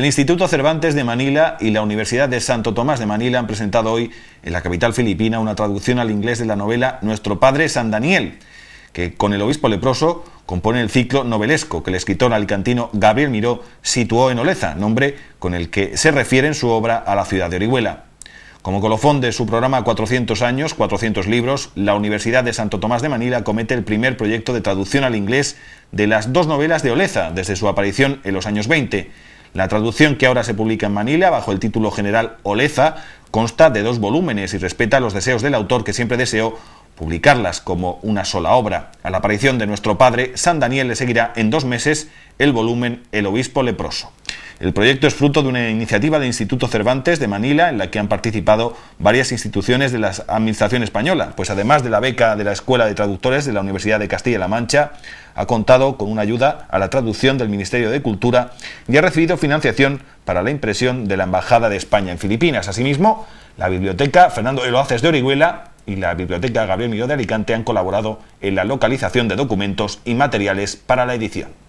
El Instituto Cervantes de Manila y la Universidad de Santo Tomás de Manila han presentado hoy en la capital filipina una traducción al inglés de la novela Nuestro Padre San Daniel, que con el obispo leproso compone el ciclo novelesco que el escritor alicantino Gabriel Miró situó en Oleza, nombre con el que se refiere en su obra a la ciudad de Orihuela. Como colofón de su programa 400 años, 400 libros, la Universidad de Santo Tomás de Manila comete el primer proyecto de traducción al inglés de las dos novelas de Oleza desde su aparición en los años 20. La traducción que ahora se publica en Manila, bajo el título general Oleza, consta de dos volúmenes y respeta los deseos del autor que siempre deseó publicarlas como una sola obra. A la aparición de nuestro padre, San Daniel le seguirá en dos meses el volumen El Obispo Leproso. El proyecto es fruto de una iniciativa del Instituto Cervantes de Manila en la que han participado varias instituciones de la Administración española, pues además de la beca de la Escuela de Traductores de la Universidad de Castilla-La Mancha, ha contado con una ayuda a la traducción del Ministerio de Cultura y ha recibido financiación para la impresión de la Embajada de España en Filipinas. Asimismo, la Biblioteca Fernando Eloaces de Orihuela y la Biblioteca Gabriel Miró de Alicante han colaborado en la localización de documentos y materiales para la edición.